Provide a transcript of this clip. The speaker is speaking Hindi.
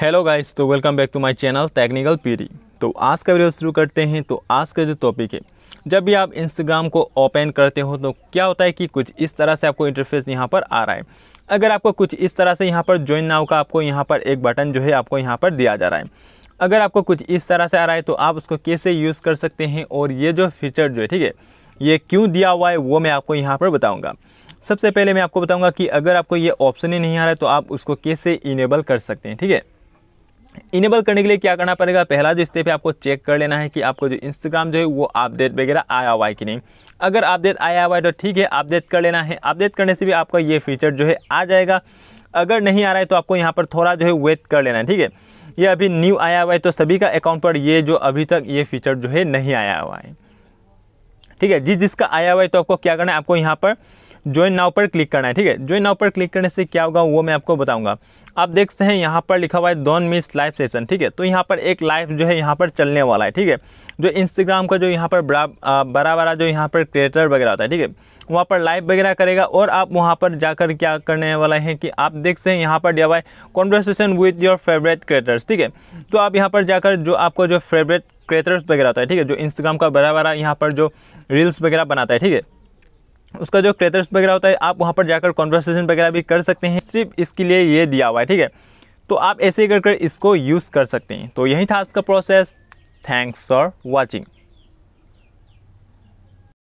हेलो गाइस तो welcome back to my channel technical पीरी तो आज का वीडियो शुरू करते हैं तो आज का जो टॉपिक है जब भी आप इंस्टाग्राम को ओपन करते हो तो क्या होता है कि कुछ इस तरह से आपको इंटरफेस यहाँ पर आ रहा है अगर आपको कुछ इस तरह से यहाँ पर ज्वाइन नाव का आपको यहाँ पर एक बटन जो है आपको यहाँ पर दिया जा रहा है अगर आपको कुछ इस तरह से आ रहा है तो आप उसको कैसे यूज़ कर सकते हैं और ये जो फीचर जो है ठीक है ये क्यों दिया हुआ है वो मैं आपको यहाँ पर बताऊँगा सबसे पहले मैं आपको बताऊँगा कि अगर आपको ये ऑप्शन ही नहीं आ रहा है तो आप उसको कैसे इनेबल कर सकते हैं ठीक है इनेबल करने के लिए क्या करना पड़ेगा पहला जो स्टेप है आपको चेक कर लेना है कि आपको जो इंस्टाग्राम जो है वो अपडेट वगैरह आया हुआ है कि नहीं अगर अपडेट आया हुआ है तो ठीक है अपडेट कर लेना है अपडेट करने से भी आपका ये फीचर जो है आ जाएगा अगर नहीं आ रहा है तो आपको यहाँ पर थोड़ा जो है वेट कर लेना है ठीक है ये अभी न्यू आया हुआ है तो सभी का अकाउंट पर ये जो अभी तक ये फीचर जो है नहीं आया हुआ है ठीक है जिस जिसका आया हुआ है तो आपको क्या करना है आपको यहाँ पर ज्वाइन नाव पर क्लिक करना है ठीक है ज्वाइन नाव पर क्लिक करने से क्या होगा वो मैं आपको बताऊंगा आप देखते हैं यहाँ पर लिखा हुआ है डोन मिस लाइव सेशन ठीक है तो यहाँ पर एक लाइव जो है यहाँ पर चलने वाला है ठीक है जो इंस्टाग्राम का जो यहाँ पर बड़ा बड़ा बड़ा जो यहाँ पर क्रिएटर वगैरह होता है ठीक है वहाँ पर लाइव वगैरह करेगा और आप वहाँ पर जाकर क्या करने वाला है कि आप देख हैं यहाँ पर दिया हुआ है conversation with your favourite creators ठीक है तो आप यहाँ पर जाकर जो आपको जो फेवरेट क्रिएटर्स वगैरह होता है ठीक है जो इंस्टाग्राम का बड़ा बड़ा यहाँ पर जो रील्स वगैरह बनाता है ठीक है उसका जो क्रेटर्स वगैरह होता है आप वहाँ पर जाकर कॉन्वर्सेशन वगैरह भी कर सकते हैं सिर्फ इसके लिए ये दिया हुआ है ठीक है तो आप ऐसे कर कर इसको यूज़ कर सकते हैं तो यही था आज का प्रोसेस थैंक्स फॉर वॉचिंग